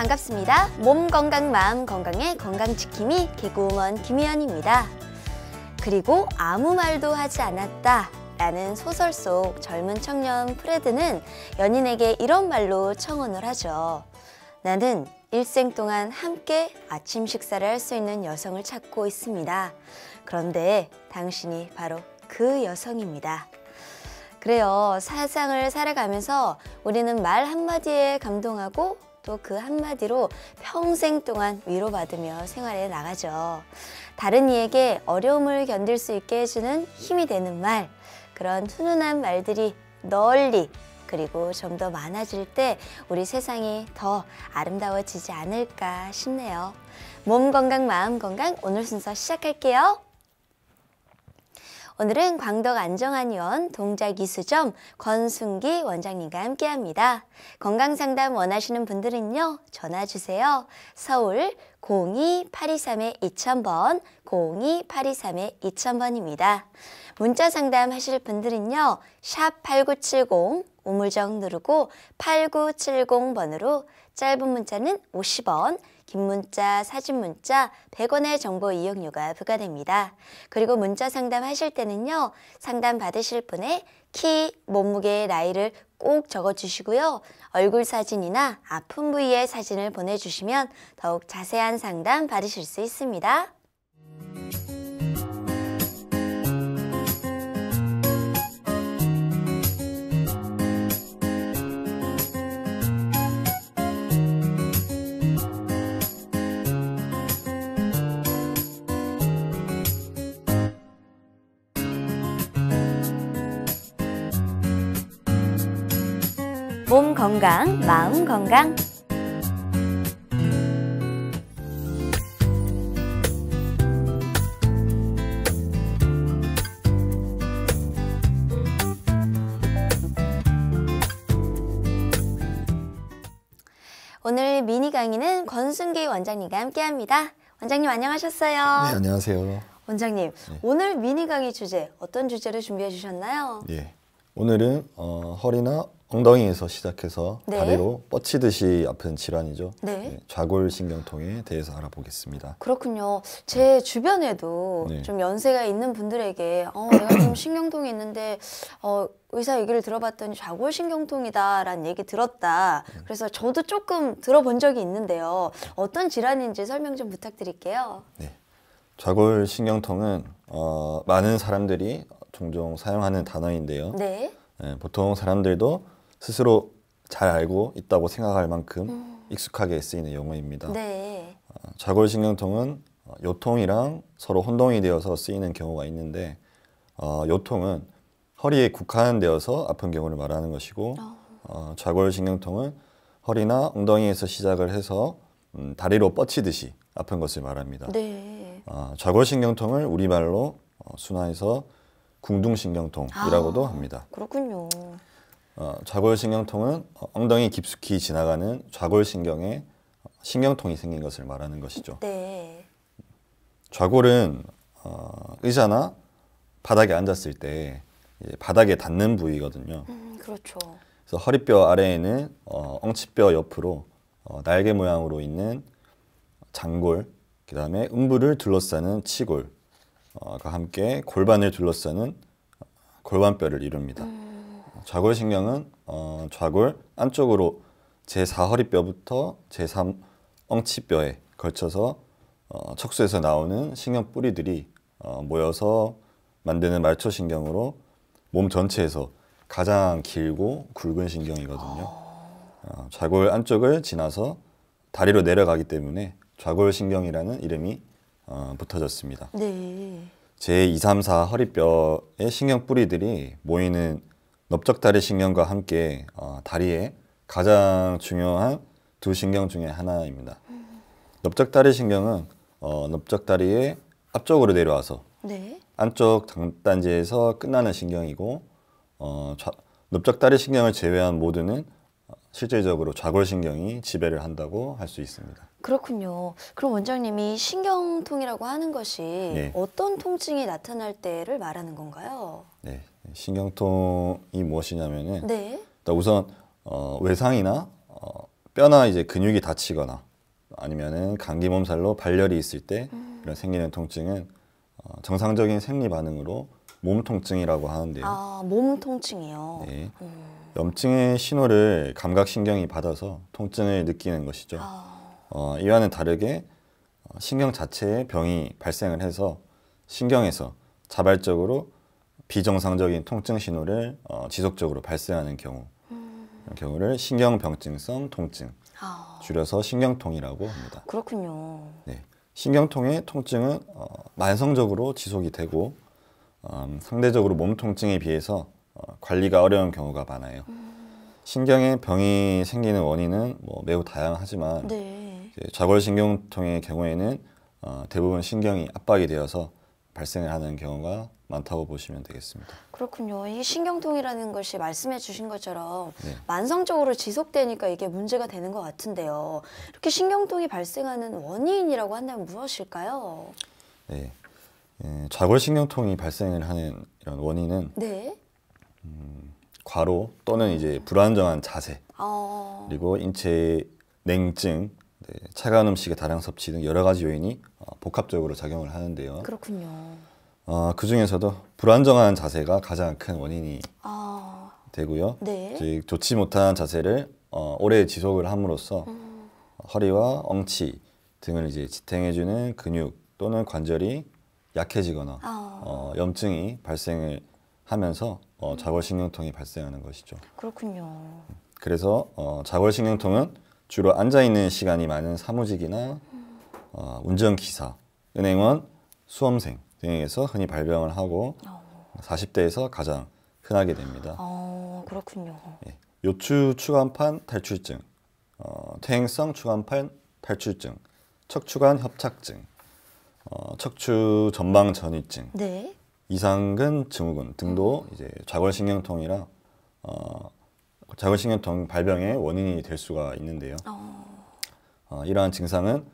반갑습니다. 몸 건강 마음 건강의 건강지킴이 개그우먼 김희연입니다. 그리고 아무 말도 하지 않았다 라는 소설 속 젊은 청년 프레드는 연인에게 이런 말로 청혼을 하죠. 나는 일생 동안 함께 아침 식사를 할 수 있는 여성을 찾고 있습니다. 그런데 당신이 바로 그 여성입니다. 그래요. 사상을 살아가면서 우리는 말 한마디에 감동하고 또그 한마디로 평생 동안 위로받으며 생활에 나가죠. 다른 이에게 어려움을 견딜 수 있게 해주는 힘이 되는 말, 그런 훈훈한 말들이 널리 그리고 좀 더 많아질 때 우리 세상이 더 아름다워지지 않을까 싶네요. 몸 건강, 마음 건강 오늘 순서 시작할게요. 오늘은 광덕 안정환 의원, 동작 이수점, 권순기 원장님과 함께합니다. 건강상담 원하시는 분들은요. 전화 주세요. 서울 02823-2000번, 02823-2000번입니다. 문자 상담 하실 분들은요. 샵8970 우물정 누르고 8970번으로 짧은 문자는 50원, 긴 문자, 사진 문자, 100원의 정보 이용료가 부과됩니다. 그리고 문자 상담하실 때는요. 상담 받으실 분의 키, 몸무게, 나이를 꼭 적어주시고요. 얼굴 사진이나 아픈 부위의 사진을 보내주시면 더욱 자세한 상담 받으실 수 있습니다. 건강, 마음 건강. 오늘 미니 강의는 권순기 원장님과 함께합니다. 원장님 안녕하셨어요. 네, 안녕하세요. 원장님, 네. 오늘 미니 강의 주제 어떤 주제를 준비해 주셨나요? 예. 오늘은 어, 허리나 엉덩이에서 시작해서 네. 다리로 뻗치듯이 아픈 질환이죠. 네. 네. 좌골신경통에 대해서 알아보겠습니다. 그렇군요. 제 네. 주변에도 네. 좀 연세가 있는 분들에게 어, 내가 좀 신경통이 있는데 어, 의사 얘기를 들어봤더니 좌골신경통이다라는 얘기 들었다. 네. 그래서 저도 조금 들어본 적이 있는데요. 어떤 질환인지 설명 좀 부탁드릴게요. 네. 좌골신경통은 어, 많은 사람들이 종종 사용하는 단어인데요. 네. 네 보통 사람들도 스스로 잘 알고 있다고 생각할 만큼 음. 익숙하게 쓰이는 용어입니다. 네. 좌골신경통은 어, 어, 요통이랑 서로 혼동이 되어서 쓰이는 경우가 있는데 어, 요통은 허리에 국한되어서 아픈 경우를 말하는 것이고 어. 어, 좌골신경통은 허리나 엉덩이에서 시작을 해서 음, 다리로 뻗치듯이 아픈 것을 말합니다. 네. 어, 좌골신경통을 우리말로 어, 순화해서 궁둥신경통이라고도 아, 합니다. 그렇군요. 어, 좌골신경통은 엉덩이 깊숙이 지나가는 좌골신경에 신경통이 생긴 것을 말하는 것이죠. 네. 좌골은 어, 의자나 바닥에 앉았을 때 바닥에 닿는 부위거든요. 음, 그렇죠. 그래서 허리뼈 아래에는 어, 엉치뼈 옆으로 어, 날개 모양으로 있는 장골, 그 다음에 음부를 둘러싸는 치골과 어, 함께 골반을 둘러싸는 어, 골반뼈를 이룹니다. 음. 좌골신경은 어, 좌골 안쪽으로 제4허리뼈부터 제3엉치뼈에 걸쳐서 어, 척수에서 나오는 신경 뿌리들이 어, 모여서 만드는 말초신경으로 몸 전체에서 가장 길고 굵은 신경이거든요. 어, 좌골 안쪽을 지나서 다리로 내려가기 때문에 좌골신경이라는 이름이 어, 붙어졌습니다. 네. 제2, 3, 4 허리뼈의 신경 뿌리들이 모이는 넓적다리 신경과 함께 어, 다리에 가장 중요한 두 신경 중에 하나입니다. 넓적다리 신경은 어, 넓적다리의 앞쪽으로 내려와서 네. 안쪽 단지에서 끝나는 신경이고 어, 좌, 넓적다리 신경을 제외한 모두는 어, 실질적으로 좌골신경이 지배를 한다고 할 수 있습니다. 그렇군요. 그럼 원장님이 신경통이라고 하는 것이 네. 어떤 통증이 나타날 때를 말하는 건가요? 네. 신경통이 무엇이냐면은 네. 일단 우선 어, 외상이나 어, 뼈나 이제 근육이 다치거나 아니면은 감기 몸살로 발열이 있을 때 음. 이런 생기는 통증은 어, 정상적인 생리 반응으로 몸 통증이라고 하는데요. 아, 몸 통증이요. 네. 음. 염증의 신호를 감각 신경이 받아서 통증을 느끼는 것이죠. 아. 어, 이와는 다르게 어, 신경 자체에 병이 발생을 해서 신경에서 자발적으로 비정상적인 통증 신호를 어, 지속적으로 발생하는 경우 음. 경우를 신경병증성 통증 아. 줄여서 신경통이라고 합니다. 그렇군요. 네, 신경통의 통증은 어, 만성적으로 지속이 되고 어, 상대적으로 몸 통증에 비해서 어, 관리가 어려운 경우가 많아요. 음. 신경에 병이 생기는 원인은 뭐 매우 다양하지만 네. 좌골신경통의 경우에는 어, 대부분 신경이 압박이 되어서 발생하는 경우가 많다고 보시면 되겠습니다. 그렇군요. 이 신경통이라는 것이 말씀해 주신 것처럼 네. 만성적으로 지속되니까 이게 문제가 되는 것 같은데요. 이렇게 신경통이 발생하는 원인이라고 한다면 무엇일까요? 네. 예, 좌골신경통이 발생을 하는 이런 원인은 네. 음, 과로 또는 이제 불안정한 자세 어... 그리고 인체의 냉증 차가운 음식의 다량 섭취 등 여러 가지 요인이 어, 복합적으로 작용을 하는데요. 그렇군요. 어, 그 중에서도 불안정한 자세가 가장 큰 원인이 아... 되고요. 네. 즉 좋지 못한 자세를 어, 오래 지속을 함으로써 음... 허리와 엉치 등을 이제 지탱해주는 근육 또는 관절이 약해지거나 아... 어, 염증이 발생을 하면서 어, 음. 자골신경통이 발생하는 것이죠. 그렇군요. 그래서 어, 자골신경통은 주로 앉아있는 시간이 많은 사무직이나 어, 운전기사, 은행원, 수험생 등에서 흔히 발병을 하고 4 어. 0 대에서 가장 흔하게 됩니다. 아, 그렇군요. 예. 요추 추간판 탈출증, 어, 퇴행성 추간판 탈출증, 척추관 협착증, 어, 척추 전방 전이증, 네. 이상근 증후군 등도 음. 이제 좌골신경통이랑 어, 그 자가신경통 발병의 원인이 될 수가 있는데요. 어, 어 이러한 증상은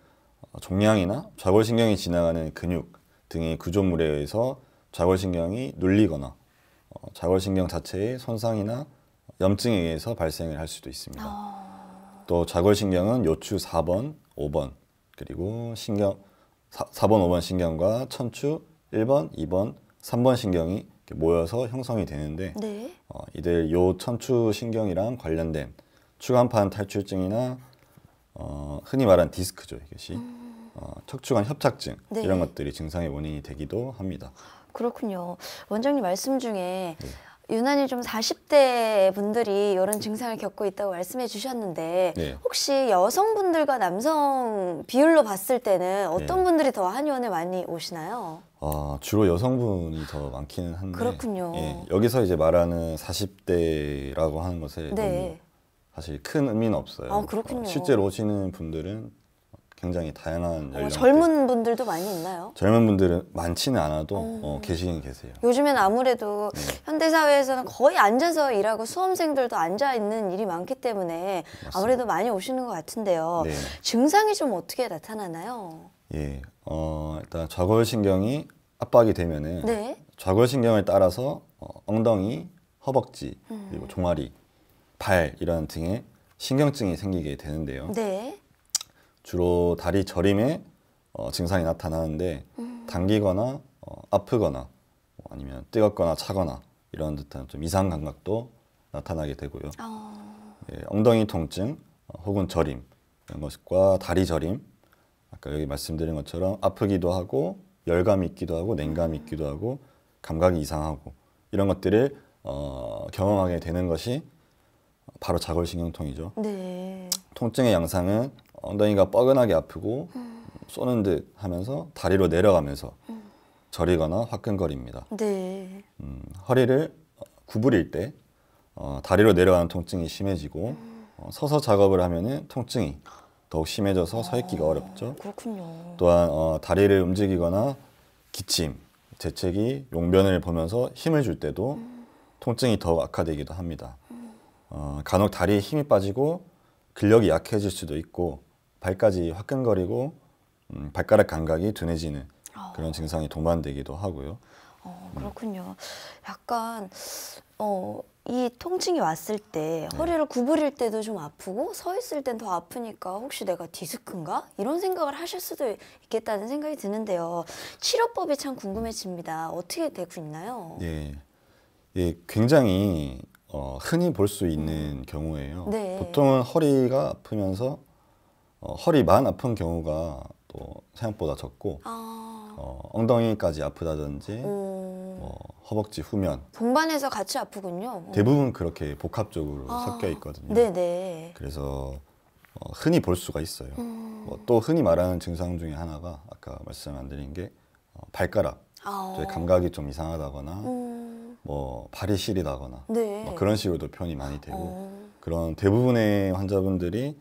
어, 종양이나 좌골신경이 지나가는 근육 등의 구조물에 의해서 좌골신경이 눌리거나 어, 좌골신경 자체의 손상이나 염증에 의해서 발생을 할 수도 있습니다. 아... 또 좌골신경은 요추 4번, 5번 그리고 신경 4, 번 5번 신경과 천추 1번, 2번, 3번 신경이 모여서 형성이 되는데 네. 어, 이들 요 천추 신경이랑 관련된 추간판 탈출증이나 어, 흔히 말하는 디스크죠 이것이 음. 어, 척추관 협착증 네. 이런 것들이 증상의 원인이 되기도 합니다. 그렇군요. 원장님 말씀 중에 네. 유난히 좀 40대 분들이 이런 증상을 겪고 있다고 말씀해 주셨는데 네. 혹시 여성분들과 남성 비율로 봤을 때는 어떤 네. 분들이 더 한의원에 많이 오시나요? 어, 주로 여성분이 더 많기는 한데 그렇군요. 예, 여기서 이제 말하는 40대라고 하는 것에 네. 사실 큰 의미는 없어요. 아, 그렇군요. 어, 실제로 오시는 분들은 굉장히 다양한 어, 젊은 분들도 많이 있나요? 젊은 분들은 많지는 않아도 음. 어, 계시긴 계세요. 요즘엔 아무래도 네. 현대 사회에서는 거의 앉아서 일하고 수험생들도 앉아 있는 일이 많기 때문에 맞습니다. 아무래도 많이 오시는 것 같은데요. 네. 증상이 좀 어떻게 나타나나요? 예, 어, 일단 좌골신경이 압박이 되면은 네. 좌골신경을 따라서 어, 엉덩이, 허벅지, 음. 그리고 종아리, 발 이런 등의 신경증이 생기게 되는데요. 네. 주로 다리 저림에 어, 증상이 나타나는데 당기거나 어, 아프거나 뭐 아니면 뜨겁거나 차거나 이런 듯한 좀 이상 감각도 나타나게 되고요. 어. 예, 엉덩이 통증 어, 혹은 저림 이런 것과 다리 저림 아까 여기 말씀드린 것처럼 아프기도 하고 열감이 있기도 하고 냉감이 음. 있기도 하고 감각이 이상하고 이런 것들을 어, 경험하게 되는 것이 바로 자골신경통이죠. 네. 통증의 양상은 엉덩이가 뻐근하게 아프고 쏘는 듯 하면서 다리로 내려가면서 저리거나 화끈거립니다. 네. 음, 허리를 구부릴 때 어, 다리로 내려가는 통증이 심해지고 어, 서서 작업을 하면 통증이 더욱 심해져서 서 있기가 아, 어렵죠. 그렇군요. 또한 어, 다리를 움직이거나 기침, 재채기, 용변을 보면서 힘을 줄 때도 음. 통증이 더 악화되기도 합니다. 음. 어, 간혹 다리에 힘이 빠지고 근력이 약해질 수도 있고 발까지 화끈거리고 음, 발가락 감각이 둔해지는 그런 아. 증상이 동반되기도 하고요. 어, 음. 그렇군요. 약간 어, 이 통증이 왔을 때 네. 허리를 구부릴 때도 좀 아프고 서 있을 땐 더 아프니까 혹시 내가 디스크인가? 이런 생각을 하실 수도 있겠다는 생각이 드는데요. 치료법이 참 궁금해집니다. 어떻게 되고 있나요? 예, 예 굉장히 어, 흔히 볼 수 있는 음. 경우예요. 네. 보통은 허리가 아프면서 어, 허리만 아픈 경우가 또 생각보다 적고 아... 어, 엉덩이까지 아프다든지 오... 뭐 허벅지 후면 동반해서 같이 아프군요. 어. 대부분 그렇게 복합적으로 아... 섞여 있거든요. 네네. 그래서 어, 흔히 볼 수가 있어요. 음... 뭐, 또 흔히 말하는 증상 중에 하나가 아까 말씀 안 드린 게 어, 발가락 아... 감각이 좀 이상하다거나 음... 뭐 발이 시리다거나 네. 뭐 그런 식으로도 표현이 많이 되고 어. 그런 대부분의 환자분들이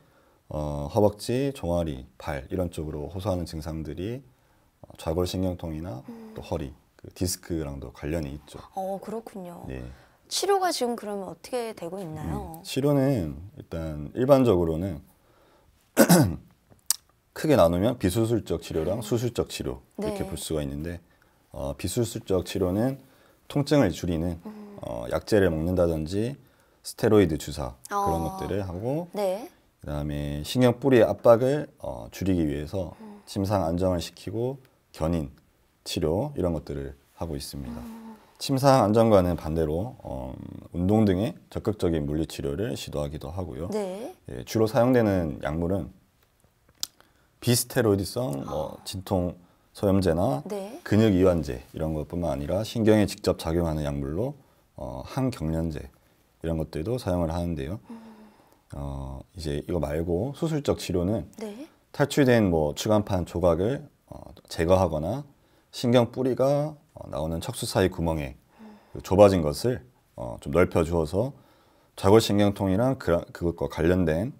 어, 허벅지, 종아리, 발 이런 쪽으로 호소하는 증상들이 어, 좌골신경통이나 음. 또 허리, 그 디스크랑도 관련이 있죠. 어 그렇군요. 예. 치료가 지금 그러면 어떻게 되고 있나요? 음, 치료는 일단 일반적으로는 크게 나누면 비수술적 치료랑 음. 수술적 치료 이렇게 네. 볼 수가 있는데 어, 비수술적 치료는 통증을 줄이는 음. 어, 약제를 먹는다든지 스테로이드 주사 그런 아. 것들을 하고 네. 그다음에 신경 뿌리의 압박을 어, 줄이기 위해서 침상 안정을 시키고 견인 치료 이런 것들을 하고 있습니다. 침상 안정과는 반대로 어, 운동 등의 적극적인 물리 치료를 시도하기도 하고요. 네. 예, 주로 사용되는 약물은 비스테로이드성 뭐 진통 소염제나 네. 근육 이완제 이런 것뿐만 아니라 신경에 직접 작용하는 약물로 어, 항경련제 이런 것들도 사용을 하는데요. 음. 어, 이제 이거 말고 수술적 치료는 네. 탈출된 뭐 추간판 조각을 어, 제거하거나 신경 뿌리가 어, 나오는 척수 사이 구멍에 그 좁아진 것을 어, 좀 넓혀 주어서 좌골신경통이랑 그, 그것과 관련된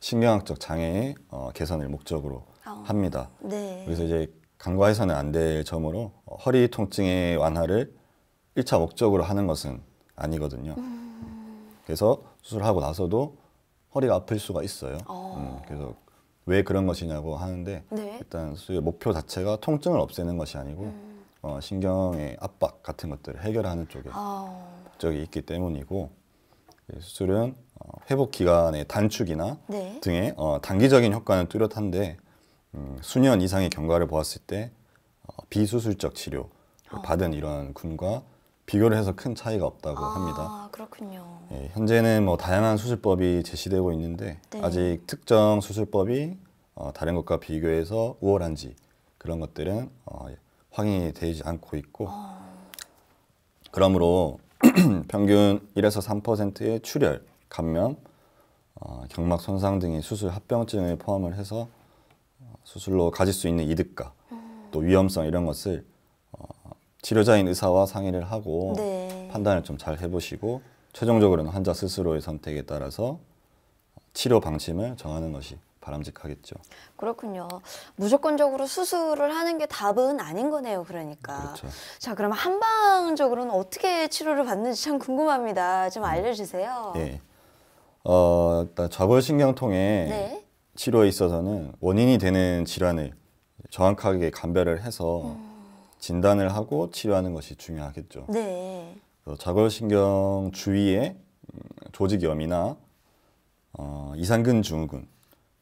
신경학적 장애의 어, 개선을 목적으로 아, 합니다. 네. 그래서 이제 간과해서는 안 될 점으로 어, 허리 통증의 완화를 일차 목적으로 하는 것은 아니거든요. 음. 그래서 수술하고 나서도 허리가 아플 수가 있어요. 어. 음, 그래서 왜 그런 것이냐고 하는데 네. 일단 수의 목표 자체가 통증을 없애는 것이 아니고 음. 어, 신경의 압박 같은 것들을 해결하는 쪽에 아. 목적이 있기 때문이고 예, 수술은 어, 회복 기간의 단축이나 네. 등의 어, 단기적인 효과는 뚜렷한데 음, 수년 이상의 경과를 보았을 때 어, 비수술적 치료 아. 받은 이런 군과 비교를 해서 큰 차이가 없다고 아, 합니다. 그렇군요. 예, 현재는 뭐 다양한 수술법이 제시되고 있는데 네. 아직 특정 수술법이 어, 다른 것과 비교해서 우월한지 그런 것들은 어, 확인이 되지 않고 있고 아... 그러므로 평균 1에서 3%의 출혈, 감염, 어, 경막 손상 등의 수술 합병증을 포함을 해서 어, 수술로 가질 수 있는 이득과 음... 또 위험성 이런 것을 치료자인 의사와 상의를 하고 네. 판단을 좀 잘 해보시고 최종적으로는 환자 스스로의 선택에 따라서 치료 방침을 정하는 것이 바람직하겠죠. 그렇군요. 무조건적으로 수술을 하는 게 답은 아닌 거네요. 그러니까. 그렇죠. 자, 그럼 한방적으로는 어떻게 치료를 받는지 참 궁금합니다. 좀 음. 알려주세요. 네. 어, 일단 좌골신경통에 네. 치료에 있어서는 원인이 되는 질환을 정확하게 감별을 해서 음. 진단을 하고 치료하는 것이 중요하겠죠. 네. 자골신경 주위에 음, 조직염이나 어, 이상근 증후군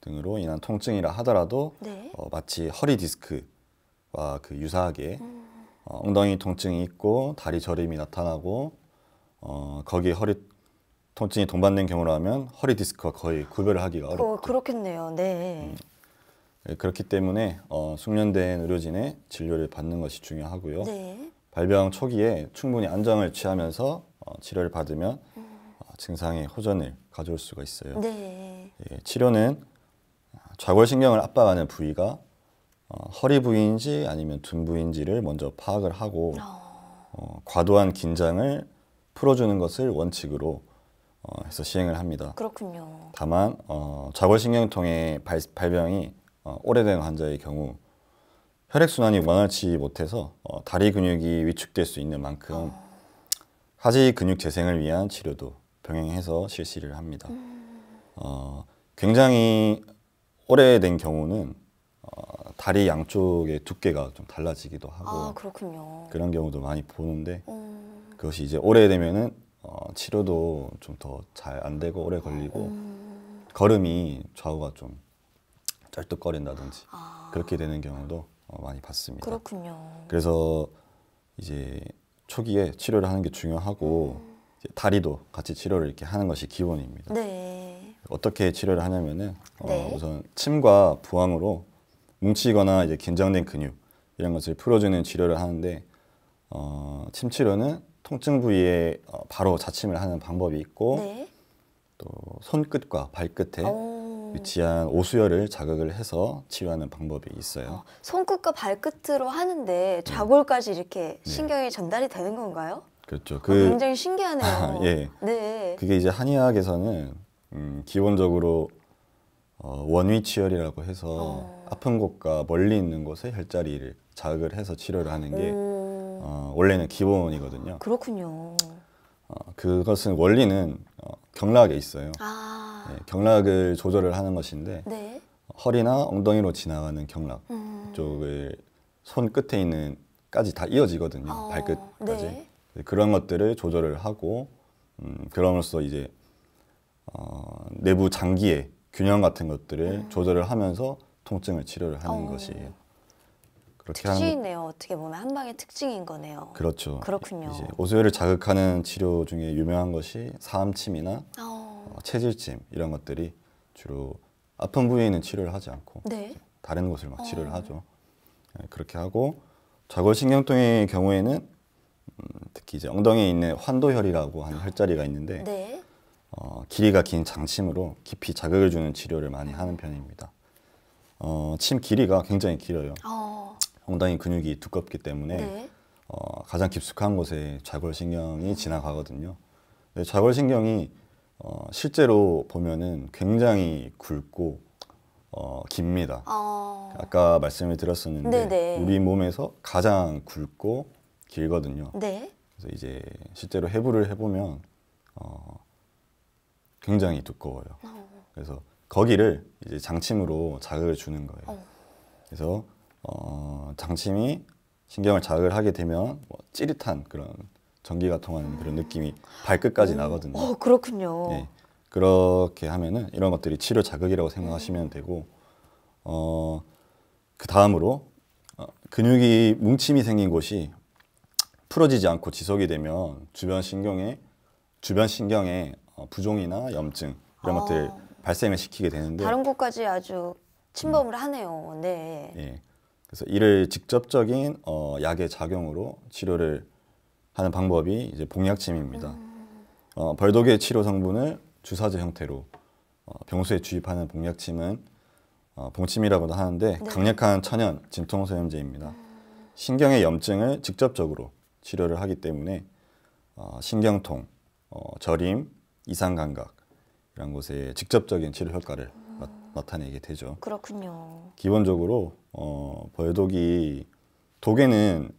등으로 인한 통증이라 하더라도 네. 어, 마치 허리 디스크와 그 유사하게 음. 어, 엉덩이 통증이 있고 다리 저림이 나타나고 어, 거기에 허리 통증이 동반된 경우라면 허리 디스크와 거의 구별을 하기가 어렵고 어, 그렇겠네요. 네. 음. 예, 그렇기 때문에 어, 숙련된 의료진의 진료를 받는 것이 중요하고요. 네. 발병 초기에 충분히 안정을 취하면서 어, 치료를 받으면 음. 어, 증상의 호전을 가져올 수가 있어요. 네. 예, 치료는 좌골신경을 압박하는 부위가 어, 허리 부위인지 아니면 둔 부위인지를 먼저 파악을 하고 어. 어, 과도한 긴장을 풀어주는 것을 원칙으로 어, 해서 시행을 합니다. 그렇군요. 다만 어, 좌골신경통의 발, 발병이 어, 오래된 환자의 경우 혈액순환이 원활치 못해서 어, 다리 근육이 위축될 수 있는 만큼 하지 근육 재생을 위한 치료도 병행해서 실시를 합니다. 어, 굉장히 오래된 경우는 어, 다리 양쪽의 두께가 좀 달라지기도 하고 아, 그런 경우도 많이 보는데 음. 그것이 이제 오래되면은 어, 치료도 좀 더 잘 안 되고 오래 걸리고 음. 걸음이 좌우가 좀 쩔뚝거린다든지 아. 그렇게 되는 경우도 어, 많이 봤습니다. 그렇군요. 그래서 이제 초기에 치료를 하는 게 중요하고 음. 다리도 같이 치료를 이렇게 하는 것이 기본입니다. 네. 어떻게 치료를 하냐면은 어, 네. 우선 침과 부항으로 뭉치거나 이제 긴장된 근육 이런 것을 풀어주는 치료를 하는데 어, 침 치료는 통증 부위에 어, 바로 자침을 하는 방법이 있고 네. 또 손끝과 발끝에 오. 위치한 오수혈을 자극을 해서 치료하는 방법이 있어요. 어, 손끝과 발끝으로 하는데 네. 좌골까지 이렇게 네. 신경이 전달이 되는 건가요? 그렇죠. 아, 그, 아, 굉장히 신기하네요. 아, 예. 네. 그게 이제 한의학에서는 음, 기본적으로 어, 원위 치열이라고 해서 어. 아픈 곳과 멀리 있는 곳에 혈자리를 자극을 해서 치료를 하는 게 음. 어, 원래는 기본이거든요. 그렇군요. 어, 그것은 원리는 어, 경락에 있어요. 아. 네, 경락을 조절을 하는 것인데 네. 허리나 엉덩이로 지나가는 경락 음. 쪽을 손 끝에 있는 까지 다 이어지거든요. 어, 발끝까지 네. 네 그런 것들을 조절을 하고 음, 그러면서 이제 어, 내부 장기의 균형 같은 것들을 음. 조절을 하면서 통증을 치료를 하는 어. 것이에요. 특징이네요. 어떻게 보면 한방의 특징인 거네요. 그렇죠. 그렇군요. 이제 오수혈을 자극하는 치료 중에 유명한 것이 사암침이나 어. 어, 체질침 이런 것들이 주로 아픈 부위는 에 치료를 하지 않고 네. 다른 곳을 막 치료를 어. 하죠. 네, 그렇게 하고 좌골신경통의 경우에는 음, 특히 이제 엉덩이에 있는 환도혈이라고 하는 혈자리가 있는데 네. 어, 길이가 긴 장침으로 깊이 자극을 주는 치료를 많이 하는 편입니다. 어, 침 길이가 굉장히 길어요. 어. 엉덩이 근육이 두껍기 때문에 네. 어, 가장 깊숙한 곳에 좌골신경이 지나가거든요. 좌골신경이 어, 실제로 보면은 굉장히 굵고 어, 깁니다. 어... 아까 말씀을 드렸었는데 네네. 네. 우리 몸에서 가장 굵고 길거든요. 네. 그래서 이제 실제로 해부를 해보면 어, 굉장히 두꺼워요. 어. 그래서 거기를 이제 장침으로 자극을 주는 거예요. 어. 그래서 어, 장침이 신경을 자극을 하게 되면 뭐 찌릿한 그런 전기가 통하는 그런 느낌이 발끝까지 나거든요. 어, 그렇군요. 예, 그렇게 하면은 이런 것들이 치료 자극이라고 생각하시면 네. 되고 어, 그 다음으로 어, 근육이 뭉침이 생긴 곳이 풀어지지 않고 지속이 되면 주변 신경에 주변 신경에 어, 부종이나 염증 이런 아. 것들 발생을 시키게 되는데 다른 곳까지 아주 침범을 음. 하네요. 네. 예. 그래서 이를 직접적인 어, 약의 작용으로 치료를 하는 방법이 이제 복약침입니다. 음. 어, 벌독의 치료 성분을 주사제 형태로 어, 병소에 주입하는 복약침은 어, 봉침이라고도 하는데 네. 강력한 천연 진통소염제입니다. 음. 신경의 염증을 직접적으로 치료를 하기 때문에 어, 신경통, 어, 저림, 이상감각 이런 곳에 직접적인 치료 효과를 음. 나, 타내게 되죠. 그렇군요. 기본적으로 어, 벌독이 독에는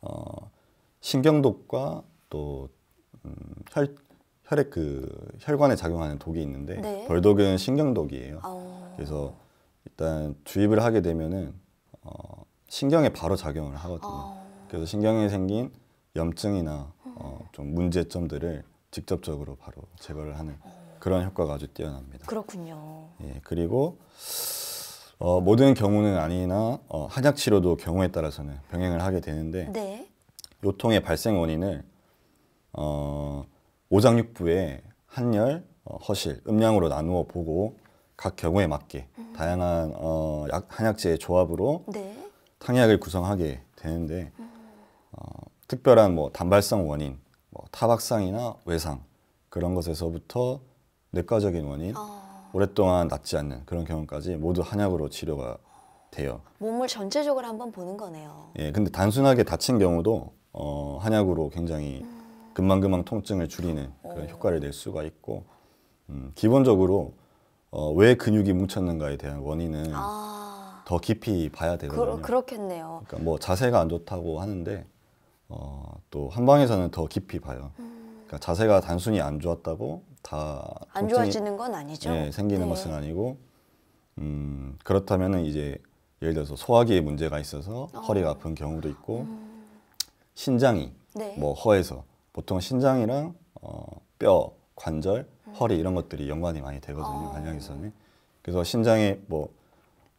어, 신경독과 또 음, 혈, 혈액 그 혈관에 작용하는 독이 있는데 네. 벌독은 신경독이에요. 오. 어. 그래서 일단 주입을 하게 되면은 어, 신경에 바로 작용을 하거든요. 오. 어. 그래서 신경에 생긴 염증이나 어, 좀 문제점들을 직접적으로 바로 제거를 하는 어. 그런 효과가 아주 뛰어납니다. 그렇군요. 예, 그리고 어, 모든 경우는 아니나 어, 한약 치료도 경우에 따라서는 병행을 하게 되는데 네. 요통의 발생 원인을 어, 오장육부의 한열, 어, 허실, 음량으로 나누어 보고 각 경우에 맞게 음. 다양한 어, 약, 한약재의 조합으로 네. 탕약을 구성하게 되는데 음. 어, 특별한 뭐 단발성 원인, 뭐 타박상이나 외상 그런 것에서부터 내과적인 원인, 어. 오랫동안 낫지 않는 그런 경우까지 모두 한약으로 치료가 돼요. 몸을 전체적으로 한번 보는 거네요. 예, 근데 단순하게 다친 경우도 어, 한약으로 굉장히 금방금방 통증을 줄이는 그런 어. 효과를 낼 수가 있고 음, 기본적으로 어, 왜 근육이 뭉쳤는가에 대한 원인은 아... 더 깊이 봐야 되거든요. 그, 렇겠네요 그러니까 뭐 자세가 안 좋다고 하는데 어, 또 한방에서는 더 깊이 봐요. 음... 그러니까 자세가 단순히 안 좋았다고 다안 좋아지는 건 아니죠. 네, 생기는 네. 것은 아니고 음, 그렇다면은 이제 예를 들어서 소화기에 문제가 있어서 어... 허리가 아픈 경우도 있고. 음... 신장이 네. 뭐 허에서 보통 신장이랑 어, 뼈, 관절, 허리 이런 것들이 연관이 많이 되거든요. 간장이선에. 아. 그래서 신장에 뭐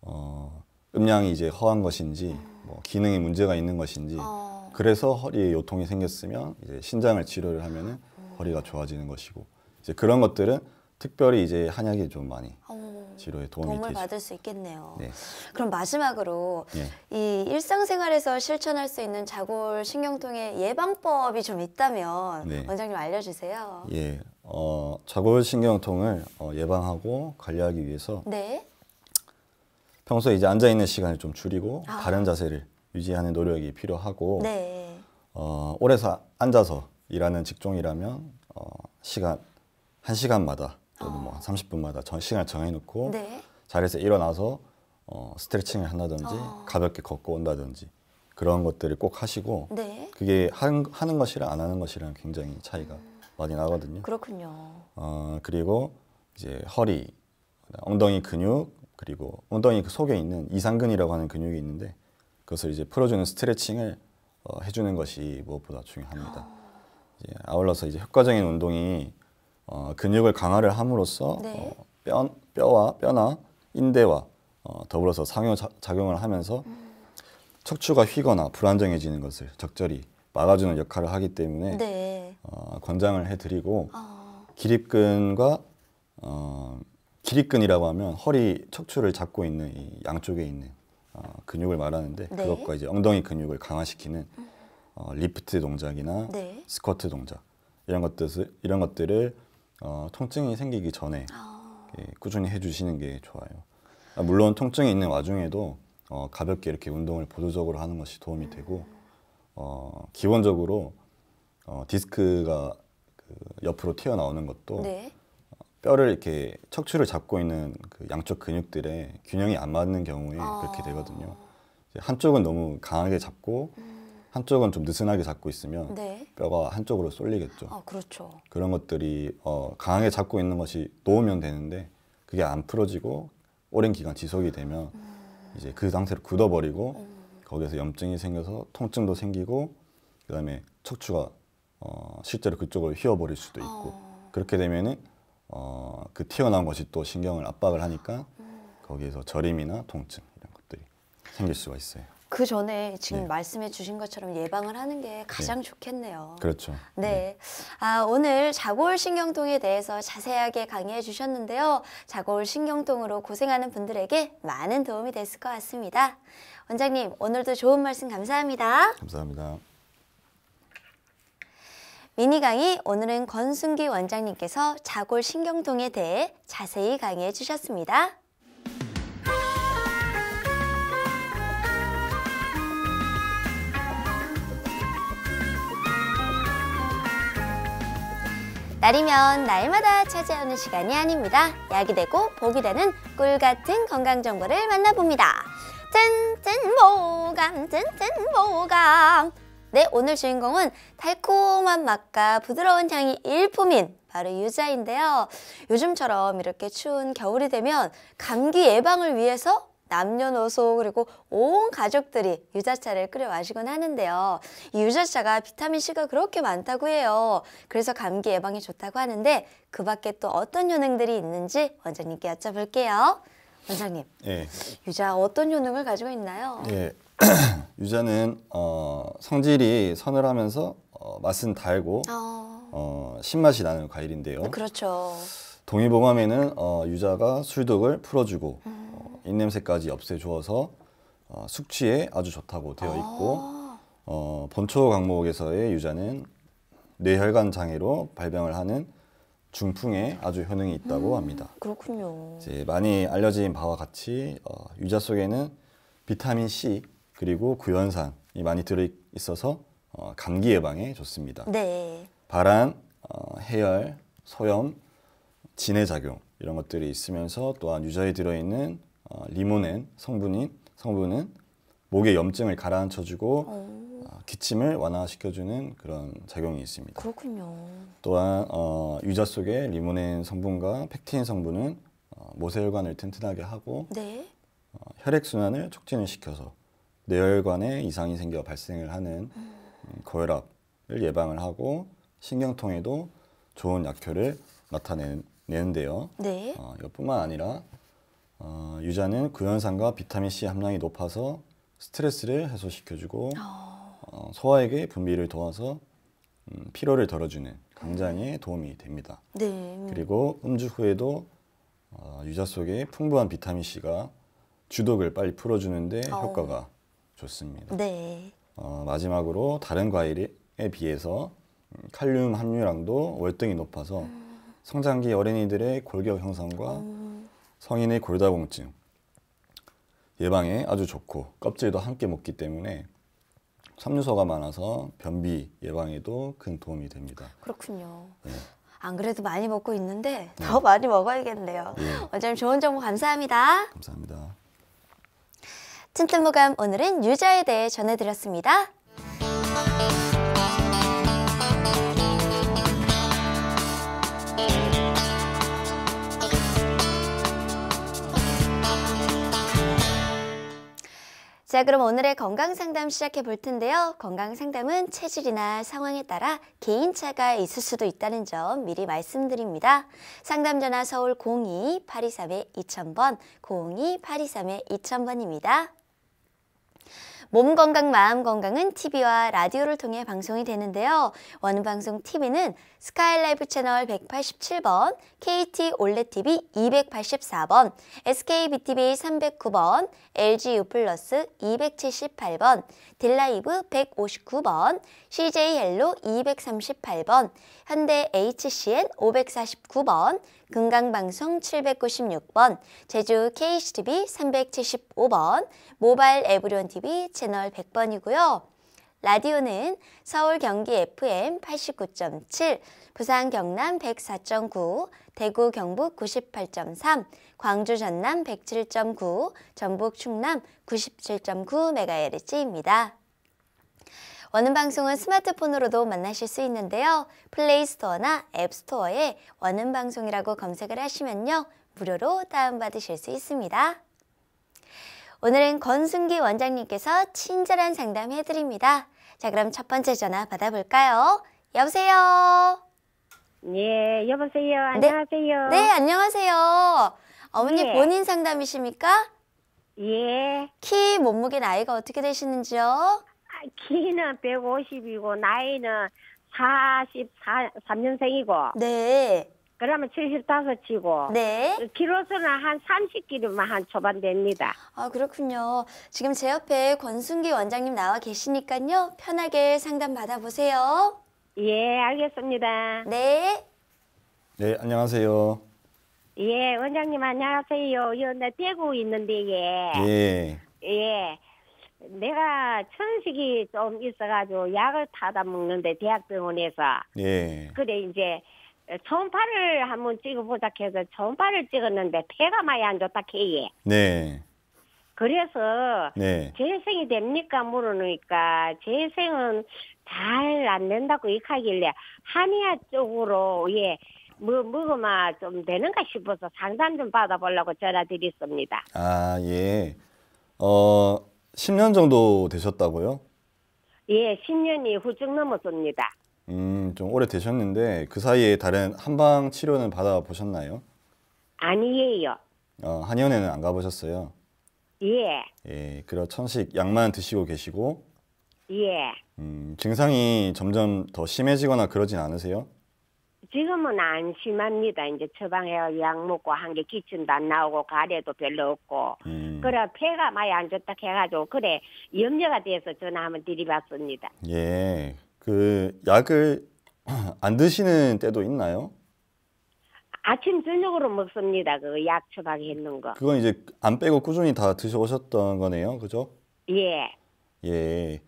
어, 음량이 이제 허한 것인지 뭐 기능에 문제가 있는 것인지 어. 그래서 허리에 요통이 생겼으면 이제 신장을 치료를 하면은 허리가 좋아지는 것이고 이제 그런 것들은 특별히 이제 한약이 좀 많이 어. 치료에 도움이 도움을 받을 수 있겠네요. 네. 그럼 마지막으로 네. 이 일상생활에서 실천할 수 있는 자골 신경통의 예방법이 좀 있다면 네. 원장님 알려주세요. 예, 어, 자골 신경통을 어, 예방하고 관리하기 위해서 네. 평소 이제 앉아 있는 시간을 좀 줄이고 아. 바른 자세를 유지하는 노력이 필요하고 네. 어, 오래 서 앉아서 일하는 직종이라면 어, 시간 한 시간마다 또는 어. 뭐 30분마다 전 시간을 정해놓고 네. 자리에서 일어나서 어, 스트레칭을 한다든지 어. 가볍게 걷고 온다든지 그런 것들을 꼭 하시고 네. 그게 한, 하는 것이랑 안 하는 것이랑 굉장히 차이가 음. 많이 나거든요. 그렇군요. 어, 그리고 이제 허리, 엉덩이 근육 그리고 엉덩이 그 속에 있는 이상근이라고 하는 근육이 있는데 그것을 이제 풀어주는 스트레칭을 어, 해주는 것이 무엇보다 중요합니다. 어. 이제 아울러서 이제 효과적인 운동이 어, 근육을 강화를 함으로써 네. 어, 뼈, 뼈와 뼈나 인대와 어, 더불어서 상호작용을 하면서 음. 척추가 휘거나 불안정해지는 것을 적절히 막아주는 역할을 하기 때문에 네. 어, 권장을 해드리고 어. 기립근과 어, 기립근이라고 하면 허리 척추를 잡고 있는 이 양쪽에 있는 어, 근육을 말하는데 네. 그것과 이제 엉덩이 근육을 강화시키는 음. 어, 리프트 동작이나 네. 스쿼트 동작 이런 것들 이런 것들을 어, 통증이 생기기 전에 아. 꾸준히 해주시는 게 좋아요. 아, 물론 통증이 있는 와중에도 어, 가볍게 이렇게 운동을 보조적으로 하는 것이 도움이 되고 어, 기본적으로 어, 디스크가 그 옆으로 튀어나오는 것도 네. 어, 뼈를 이렇게 척추를 잡고 있는 그 양쪽 근육들의 균형이 안 맞는 경우에 아. 그렇게 되거든요. 한쪽은 너무 강하게 잡고 음. 한쪽은 좀 느슨하게 잡고 있으면 네. 뼈가 한쪽으로 쏠리겠죠. 아, 그렇죠. 그런 것들이 어, 강하게 잡고 있는 것이 놓으면 되는데 그게 안 풀어지고 오랜 기간 지속이 되면 음. 이제 그 상태로 굳어버리고 음. 거기에서 염증이 생겨서 통증도 생기고 그다음에 척추가 어, 실제로 그쪽을 휘어버릴 수도 있고 어. 그렇게 되면은 어, 그 튀어나온 것이 또 신경을 압박을 하니까 음. 거기에서 저림이나 통증 이런 것들이 생길 수가 있어요. 그 전에 지금 네. 말씀해 주신 것처럼 예방을 하는 게 가장 네. 좋겠네요. 그렇죠. 네. 네. 아, 오늘 자골 신경통에 대해서 자세하게 강의해 주셨는데요. 자골 신경통으로 고생하는 분들에게 많은 도움이 됐을 것 같습니다. 원장님, 오늘도 좋은 말씀 감사합니다. 감사합니다. 미니 강의 오늘은 권순기 원장님께서 자골 신경통에 대해 자세히 강의해 주셨습니다. 날이면 날마다 찾아오는 시간이 아닙니다. 약이 되고 복이 되는 꿀 같은 건강 정보를 만나봅니다. 짠짠 모감 짠짠 모감 네, 오늘 주인공은 달콤한 맛과 부드러운 향이 일품인 바로 유자인데요. 요즘처럼 이렇게 추운 겨울이 되면 감기 예방을 위해서 남녀노소 그리고 온 가족들이 유자차를 끓여 마시곤 하는데요. 이 유자차가 비타민C가 그렇게 많다고 해요. 그래서 감기 예방에 좋다고 하는데 그 밖에 또 어떤 효능들이 있는지 원장님께 여쭤볼게요. 원장님, 예. 유자 어떤 효능을 가지고 있나요? 예. 유자는 어, 성질이 서늘하면서 어, 맛은 달고 어... 어, 신맛이 나는 과일인데요. 그렇죠. 동의보감에는 어, 유자가 술독을 풀어주고 음. 입냄새까지 없애주어서 어, 숙취에 아주 좋다고 되어 아. 있고 아 어, 본초 강목에서의 유자는 뇌혈관 장애로 발병을 하는 중풍에 아주 효능이 있다고 음, 합니다. 그렇군요. 이제 많이 알려진 바와 같이 어, 유자 속에는 비타민 C 그리고 구연산이 많이 들어 있어서 어, 감기 예방에 좋습니다. 네. 발한, 어, 해열, 소염, 진해 작용 이런 것들이 있으면서 또한 유자에 들어 있는 어, 리모넨 성분인 성분은 목의 염증을 가라앉혀주고 어, 아, 기침을 완화시켜주는 그런 작용이 있습니다. 그렇군요. 또한 어, 유자 속의 리모넨 성분과 펙틴 성분은 어, 모세혈관을 튼튼하게 하고 네. 어, 혈액 순환을 촉진을 시켜서 뇌혈관에 이상이 생겨 발생을 하는 음. 고혈압을 음, 예방을 하고 신경통에도 좋은 약효를 나타내는데요. 네. 어, 이뿐만 것 아니라 어, 유자는 구연산과 비타민 C 함량이 높아서 스트레스를 해소시켜주고 아. 어, 소화액의 분비를 도와서 음, 피로를 덜어주는 강장에 도움이 됩니다. 네. 그리고 음주 후에도 어, 유자 속에 풍부한 비타민 C가 주독을 빨리 풀어주는데 어. 효과가 좋습니다. 네. 어, 마지막으로 다른 과일에 비해서 음, 칼륨 함유량도 월등히 높아서 성장기 어린이들의 골격 형성과 음. 성인의 골다공증 예방에 아주 좋고 껍질도 함께 먹기 때문에 섬유소가 많아서 변비 예방에도 큰 도움이 됩니다. 그렇군요. 네. 안 그래도 많이 먹고 있는데 네. 많이 먹어야겠네요. 네. 원장님 좋은 정보 감사합니다. 감사합니다. 틴트무감 오늘은 유자에 대해 전해드렸습니다. 자, 그럼 오늘의 건강 상담 시작해 볼 텐데요. 건강 상담은 체질이나 상황에 따라 개인차가 있을 수도 있다는 점 미리 말씀드립니다. 상담 전화 서울 02-823-2000번, 02-823-2000번입니다. 몸 건강, 마음 건강은 TV와 라디오를 통해 방송이 되는데요. 원방송 TV는 스카이라이브 채널 187번, KT 올레 TV 284번, SK BTV 309번, LG U+플러스 278번, 딜라이브 159번, CJ 헬로 238번, 현대 HCN 549번, 금강방송 796번, 제주 k h t v 375번, 모바일 에브리온 TV 채널 100번이고요. 라디오는 서울 경기 FM 89.7, 부산 경남 104.9, 대구 경북 98.3, 광주 전남 107.9, 전북 충남 97.9 메가헤르츠입니다. 원음 방송은 스마트폰으로도 만나실 수 있는데요. 플레이스토어나 앱스토어에 원음 방송이라고 검색을 하시면요. 무료로 다운받으실 수 있습니다. 오늘은 권승기 원장님께서 친절한 상담 해드립니다. 자, 그럼 첫 번째 전화 받아볼까요? 여보세요? 예, 네, 여보세요. 안녕하세요. 네, 네 안녕하세요. 어머니 예. 본인 상담이십니까? 예. 키, 몸무게, 나이가 어떻게 되시는지요? 키는 150이고 나이는 4 3년생이고. 네. 그러면 75치고. 네. 키로수는 한 30kg만 한 초반 됩니다. 아, 그렇군요. 지금 제 옆에 권순기 원장님 나와 계시니까요. 편하게 상담 받아보세요. 예, 알겠습니다. 네. 네, 안녕하세요. 예, 원장님 안녕하세요. 여, 나 대구 있는데, 예. 예. 예. 내가 천식이 좀 있어가지고 약을 타다 먹는데 대학병원에서 예. 그래 이제 초음파를 한번 찍어보자 해서 초음파를 찍었는데 폐가 많이 안 좋다 케이에 네. 그래서 네. 재생이 됩니까 물으니까 재생은 잘 안 된다고 이하길래 한의학 쪽으로 예. 뭐 먹으면 좀 되는가 싶어서 상담 좀 받아보려고 전화드렸습니다. 아 예. 어 10년 정도 되셨다고요? 예, 10년이 후쩍 넘었습니다. 음, 좀 오래 되셨는데 그 사이에 다른 한방 치료는 받아보셨나요? 아니에요. 어, 한의원에는 안 가보셨어요? 예. 예, 그럼 천식 약만 드시고 계시고? 예. 음, 증상이 점점 더 심해지거나 그러진 않으세요? 지금은 안심합니다. 이제 처방해 야약 먹고 한게 기침도 안 나오고 가래도 별로 없고 음. 그래 폐가 많이 안 좋다 해가지고 그래 염려가 돼서 전화 한번 드려봤습니다. 예, 그 약을 안 드시는 때도 있나요? 아침 저녁으로 먹습니다. 그 약 처방했는 거. 그건 이제 안 빼고 꾸준히 다 드셔오셨던 거네요, 그죠? 예. 예.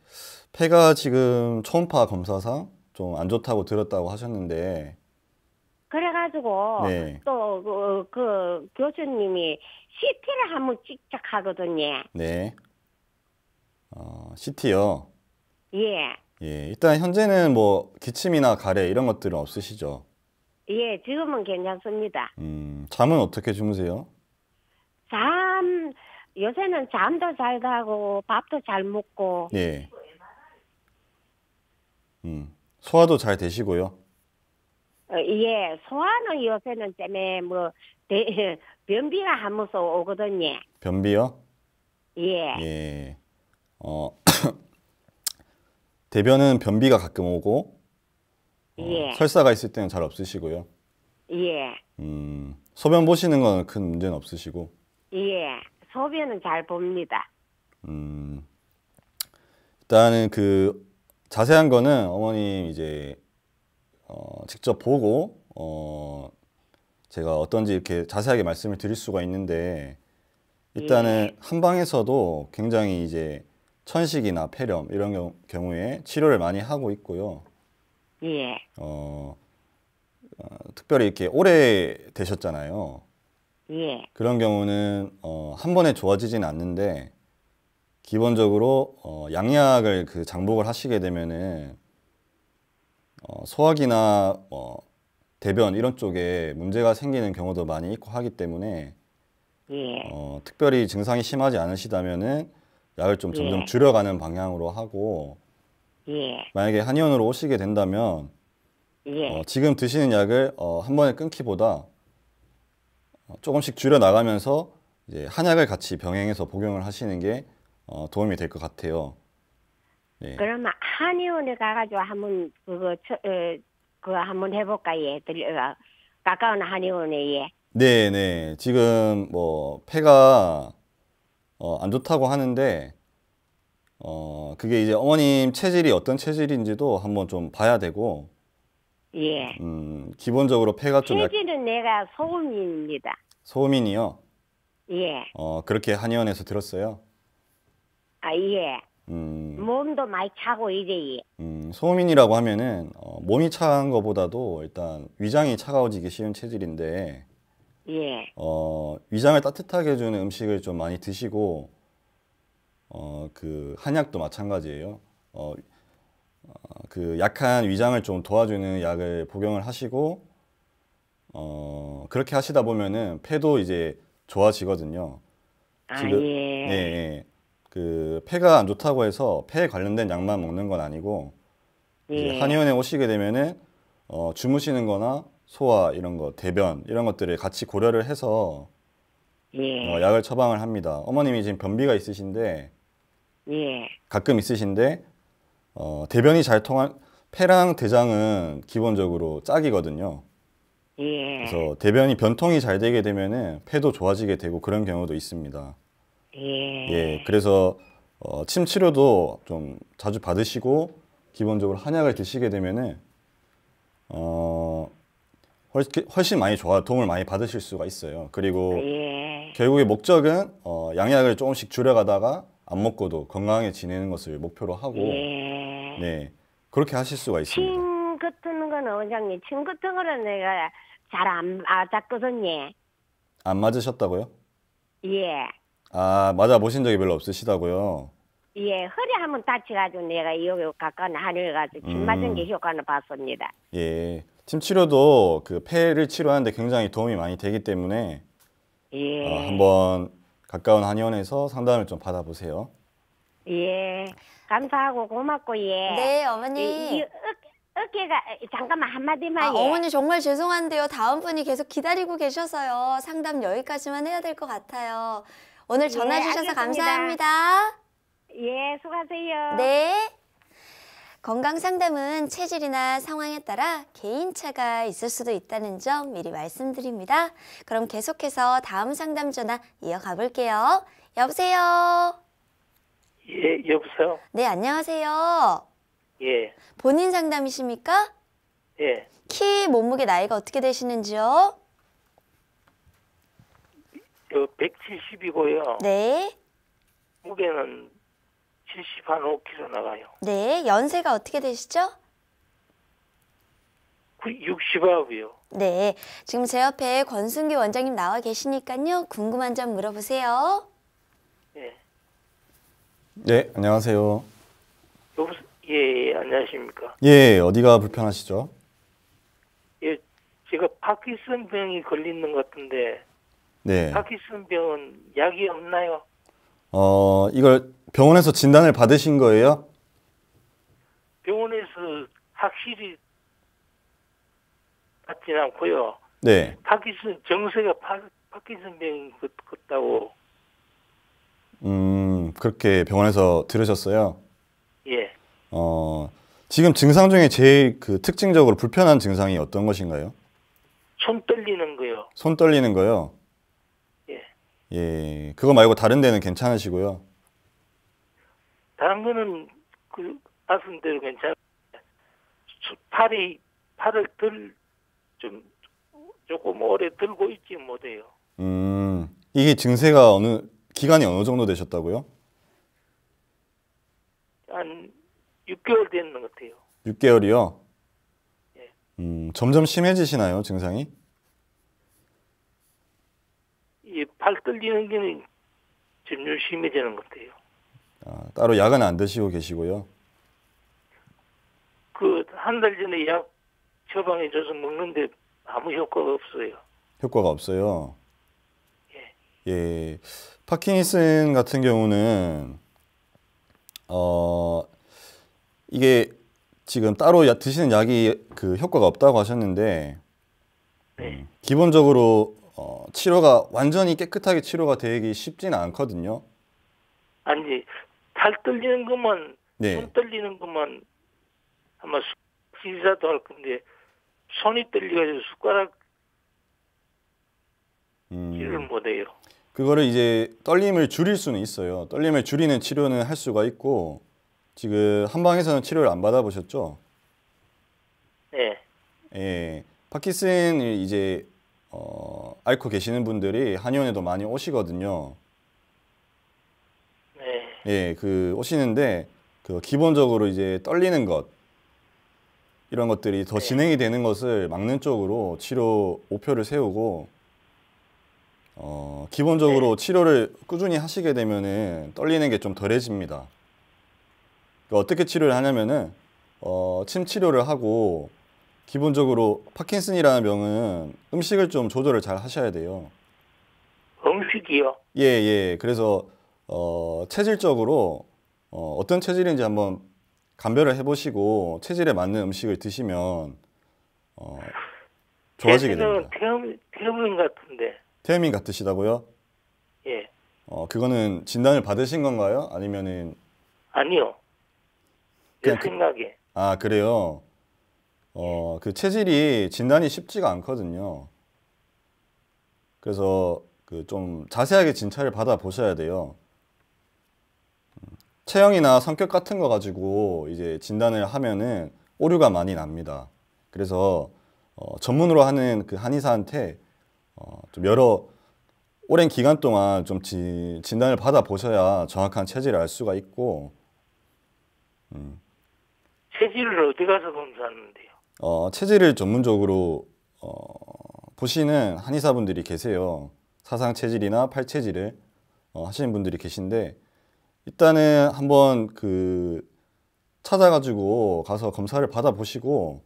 폐가 지금 초음파 검사상 좀 안 좋다고 들었다고 하셨는데 그래가지고 네. 또그 그 교수님이 CT를 한번 찍자 하거든요. 네. 어, CT요. 예. 예. 일단 현재는 뭐 기침이나 가래 이런 것들은 없으시죠? 예, 지금은 괜찮습니다. 음, 잠은 어떻게 주무세요? 잠 요새는 잠도 잘 자고 밥도 잘 먹고. 예. 음, 소화도 잘 되시고요. 어, 예, 소화는 요새는 때문에 뭐 대, 변비가 하면서 오거든요. 변비요? 예. 예. 어 대변은 변비가 가끔 오고 어, 예. 설사가 있을 때는 잘 없으시고요. 예. 음 소변 보시는 건 큰 문제는 없으시고. 예. 소변은 잘 봅니다. 음 일단은 그 자세한 거는 어머님 이제 어, 직접 보고 어, 제가 어떤지 이렇게 자세하게 말씀을 드릴 수가 있는데 일단은 네. 한방에서도 굉장히 이제 천식이나 폐렴 이런 경우, 경우에 치료를 많이 하고 있고요. 예. 어, 어, 특별히 이렇게 오래 되셨잖아요. 예. 그런 경우는 어, 한 번에 좋아지진 않는데 기본적으로 어, 양약을 그 장복을 하시게 되면은 어, 소화기나 어, 대변 이런 쪽에 문제가 생기는 경우도 많이 있고 하기 때문에 예. 어, 특별히 증상이 심하지 않으시다면은 약을 좀 점점 예. 줄여가는 방향으로 하고 예. 만약에 한의원으로 오시게 된다면 예. 어, 지금 드시는 약을 어, 한 번에 끊기보다 어, 조금씩 줄여 나가면서 이제 한약을 같이 병행해서 복용을 하시는 게 어, 도움이 될 것 같아요. 네. 그러면 한의원에 가가지고 한번 그거 처, 에, 어, 그거 한번 해볼까 예, 들려 어, 가까운 한의원에 예. 네, 네. 지금 뭐 폐가 어, 안 좋다고 하는데 어 그게 이제 어머님 체질이 어떤 체질인지도 한번 좀 봐야 되고. 예. 음 기본적으로 폐가 좀. 체질은 약... 내가 소음인입니다. 소음인이요. 예. 어 그렇게 한의원에서 들었어요. 아 예. 음 몸도 많이 차고 이제요 음, 소음인이라고 하면은 어, 몸이 차한 거보다도 일단 위장이 차가워지기 쉬운 체질인데 예. 어, 위장을 따뜻하게 해주는 음식을 좀 많이 드시고 어, 그 한약도 마찬가지예요. 어, 어, 그 약한 위장을 좀 도와주는 약을 복용을 하시고 어, 그렇게 하시다 보면은 폐도 이제 좋아지거든요. 아 지금, 예. 예, 예. 그 폐가 안 좋다고 해서 폐에 관련된 약만 먹는 건 아니고 예. 한의원에 오시게 되면은 어, 주무시는 거나 소화 이런 거 대변 이런 것들을 같이 고려를 해서 예. 어, 약을 처방을 합니다. 어머님이 지금 변비가 있으신데 예. 가끔 있으신데 어, 대변이 잘 통한 폐랑 대장은 기본적으로 짝이거든요. 예. 그래서 대변이 변통이 잘 되게 되면은 폐도 좋아지게 되고 그런 경우도 있습니다. 예. 예 그래서 어, 침 치료도 좀 자주 받으시고 기본적으로 한약을 드시게 되면은 어, 훨씬 많이 좋아 도움을 많이 받으실 수가 있어요. 그리고 아, 예. 결국에 목적은 어, 양약을 조금씩 줄여가다가 안 먹고도 건강하게 지내는 것을 목표로 하고 예. 네 그렇게 하실 수가 있습니다. 침 같은 거 원장님 침 같은 거는 내가 잘 안 맞았거든요. 아, 안 맞으셨다고요? 예. 아, 맞아 보신 적이 별로 없으시다고요. 예, 허리 한번 다쳐가지고 내가 여기 가까운 하늘 가지침 맞은 게 음. 효과는 봤습니다. 예, 침 치료도 그 폐를 치료하는데 굉장히 도움이 많이 되기 때문에 예. 어, 한번 가까운 한의원에서 상담을 좀 받아보세요. 예, 감사하고 고맙고 예. 네, 어머니. 어깨가 잠깐만 한마디만 아, 예. 어머니 정말 죄송한데요. 다음 분이 계속 기다리고 계셔서요. 상담 여기까지만 해야 될 것 같아요. 오늘 예, 전화 주셔서 알 감사합니다. 예, 수고하세요. 네. 건강 상담은 체질이나 상황에 따라 개인차가 있을 수도 있다는 점 미리 말씀드립니다. 그럼 계속해서 다음 상담 전화 이어가 볼게요. 여보세요? 예, 여보세요? 네, 안녕하세요. 예. 본인 상담이십니까? 예. 키, 몸무게, 나이가 어떻게 되시는지요? 저 그 170이고요. 네. 무게는 70한 5kg 나가요. 네. 연세가 어떻게 되시죠? 6 9요 네. 지금 제 옆에 권순기 원장님 나와 계시니까요. 궁금한 점 물어보세요. 네. 네, 안녕하세요. 여보세요? 예, 예, 안녕하십니까? 예, 어디가 불편하시죠? 예, 제가 파킨슨 병이 걸리는 것 같은데 네. 파킨슨 병은 약이 없나요? 어, 이걸 병원에서 진단을 받으신 거예요? 병원에서 확실히 받진 않고요. 네. 파킨슨 정세가 파, 파킨슨 병 같다고. 음, 그렇게 병원에서 들으셨어요? 예. 어, 지금 증상 중에 제일 그 특징적으로 불편한 증상이 어떤 것인가요? 손 떨리는 거요. 손 떨리는 거요? 예, 그거 말고 다른 데는 괜찮으시고요. 다른 거는 그 말씀대로 괜찮. 팔이 팔을 들 좀 조금 오래 들고 있지 못해요. 음, 이게 증세가 어느 기간이 어느 정도 되셨다고요? 한 6개월 되는 것 같아요. 6개월이요? 예. 음, 점점 심해지시나요 증상이? 이발 떨리는 게 지금 열심히 되는 것 같아요. 아, 따로 약은 안 드시고 계시고요. 그 한 달 전에 약 처방해 줘서 먹는데 아무 효과가 없어요. 효과가 없어요. 예. 예. 파킨슨 같은 경우는 어 이게 지금 따로 드시는 약이 그 효과가 없다고 하셨는데 네. 음, 기본적으로 어, 치료가 완전히 깨끗하게 치료가 되기 쉽지는 않거든요. 아니 살 떨리는 것만 네. 손 떨리는 것만 아마 시사도 할 건데 손이 떨리가지고 숟가락 일을 음, 못해요. 그거를 이제 떨림을 줄일 수는 있어요. 떨림을 줄이는 치료는 할 수가 있고 지금 한방에서는 치료를 안 받아보셨죠? 네. 예. 파키슨 이제 어, 앓고 계시는 분들이 한의원에도 많이 오시거든요. 네. 예, 그 오시는데 그 기본적으로 이제 떨리는 것 이런 것들이 더 네. 진행이 되는 것을 막는 쪽으로 치료 목표를 세우고 어, 기본적으로 네. 치료를 꾸준히 하시게 되면은 떨리는 게 좀 덜해집니다. 그 어떻게 치료를 하냐면은 어, 침 치료를 하고 기본적으로 파킨슨이라는 병은 음식을 좀 조절을 잘 하셔야 돼요. 음식이요? 예, 예. 그래서 어, 체질적으로 어, 어떤 체질인지 한번 감별을 해보시고 체질에 맞는 음식을 드시면 어, 좋아지게 됩니다. 태음, 인 같은데. 태음인 같으시다고요? 예. 어, 그거는 진단을 받으신 건가요? 아니면은 아니요. 내 그 생각에. 그, 아, 그래요? 어, 그 체질이 진단이 쉽지가 않거든요. 그래서 그 좀 자세하게 진찰을 받아 보셔야 돼요. 체형이나 성격 같은 거 가지고 이제 진단을 하면은 오류가 많이 납니다. 그래서 어, 전문으로 하는 그 한의사한테 어, 좀 여러 오랜 기간 동안 좀 지, 진단을 받아 보셔야 정확한 체질을 알 수가 있고 음. 체질을 어디 가서 검사하는데? 어, 체질을 전문적으로 어, 보시는 한의사분들이 계세요. 사상 체질이나 팔 체질을 어, 하시는 분들이 계신데 일단은 한번 그 찾아가지고 가서 검사를 받아보시고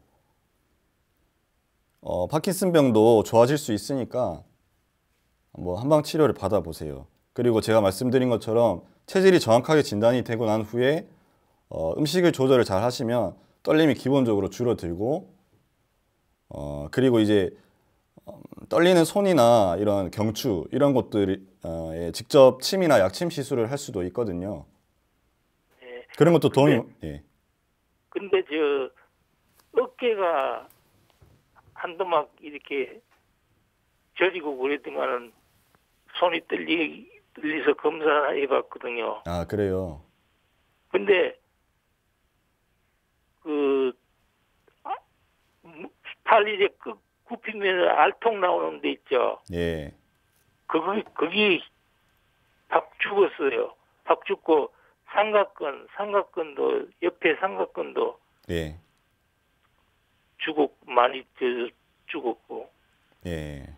어, 파킨슨병도 좋아질 수 있으니까 뭐 한방 치료를 받아보세요. 그리고 제가 말씀드린 것처럼 체질이 정확하게 진단이 되고 난 후에 어, 음식을 조절을 잘 하시면 떨림이 기본적으로 줄어들고 어, 그리고 이제 어, 떨리는 손이나 이런 경추 이런 것들에 어, 예, 직접 침이나 약침 시술을 할 수도 있거든요. 네. 그런 것도 도움이 근데, 예. 근데 저 어깨가 한도막 이렇게 저리고 그랬더만은 손이 떨리 떨리서 검사해봤거든요. 아 그래요. 근데 그 아, 뭐, 스탈리제 그 굽히면 알통 나오는 데 있죠. 예. 그거 거기 밥 죽었어요. 밥 죽고 삼각근 삼각근도 옆에 삼각근도 예. 죽었 고 많이 죽었고. 예.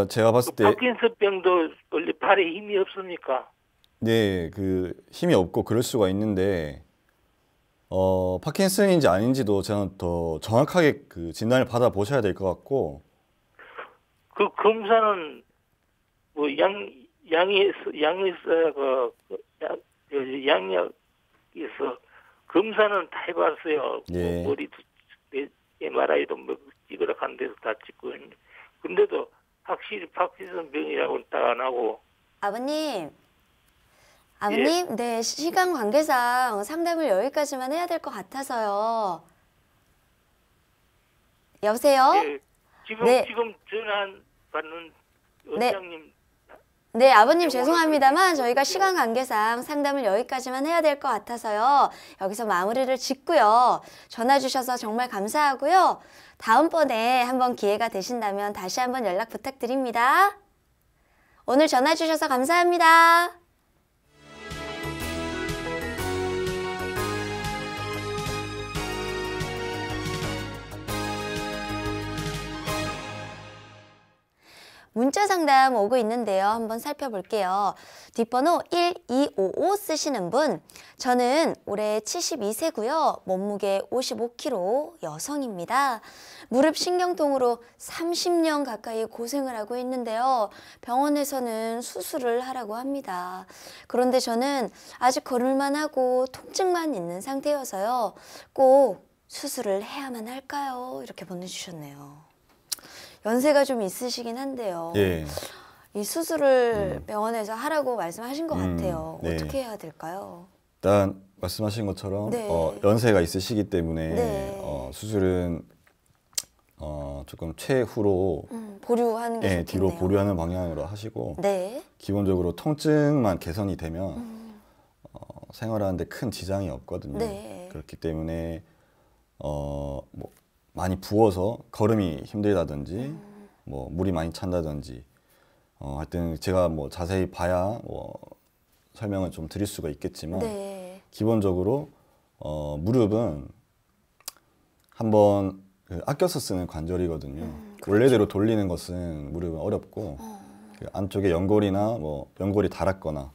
일 제가 봤을 때 파킨슨병도 원래 팔에 힘이 없습니까? 네, 그 힘이 없고 그럴 수가 있는데 어, 파킨슨인지 아닌지도 저는 더 정확하게 그 진단을 받아 보셔야 될 것 같고. 그 검사는 뭐양 양이 양이 있어야 그, 그, 그 양약 에서 검사는 다 해봤어요. 뭐 예. 네, 뭐 머리도 MRI도 뭐 찍으러 간 데서 다 찍고 근데도 확실히 파킨슨 병이라고는 딱안 하고. 아버님 아버님, 예. 네, 시간 관계상 상담을 여기까지만 해야 될 것 같아서요. 여보세요? 예. 지금, 네. 지금 전화 받는 네. 원장님. 네. 네, 아버님 죄송합니다만 저희가 시간 관계상 상담을 여기까지만 해야 될 것 같아서요. 여기서 마무리를 짓고요. 전화 주셔서 정말 감사하고요. 다음번에 한번 기회가 되신다면 다시 한번 연락 부탁드립니다. 오늘 전화 주셔서 감사합니다. 문자 상담 오고 있는데요. 한번 살펴볼게요. 뒷번호 1255 쓰시는 분. 저는 올해 72세고요. 몸무게 55kg 여성입니다. 무릎 신경통으로 30년 가까이 고생을 하고 있는데요. 병원에서는 수술을 하라고 합니다. 그런데 저는 아직 걸을만 하고 통증만 있는 상태여서요. 꼭 수술을 해야만 할까요? 이렇게 보내주셨네요. 연세가 좀 있으시긴 한데요. 예. 이 수술을 음. 병원에서 하라고 말씀하신 것 음, 같아요. 네. 어떻게 해야 될까요? 일단 말씀하신 것처럼 네. 어, 연세가 있으시기 때문에 네. 어, 수술은 어, 조금 최후로 음, 보류하는 게 네, 뒤로 보류하는 방향으로 하시고 네. 기본적으로 통증만 개선이 되면 음. 어, 생활하는데 큰 지장이 없거든요. 네. 그렇기 때문에 어, 뭐 많이 부어서 걸음이 힘들다든지 뭐 물이 많이 찬다든지 어, 하여튼 제가 뭐 자세히 봐야 뭐 설명을 좀 드릴 수가 있겠지만 네. 기본적으로 어, 무릎은 한번 그 아껴서 쓰는 관절이거든요. 음, 그렇죠. 원래대로 돌리는 것은 무릎은 어렵고 어. 그 안쪽에 연골이나 뭐 연골이 닳았거나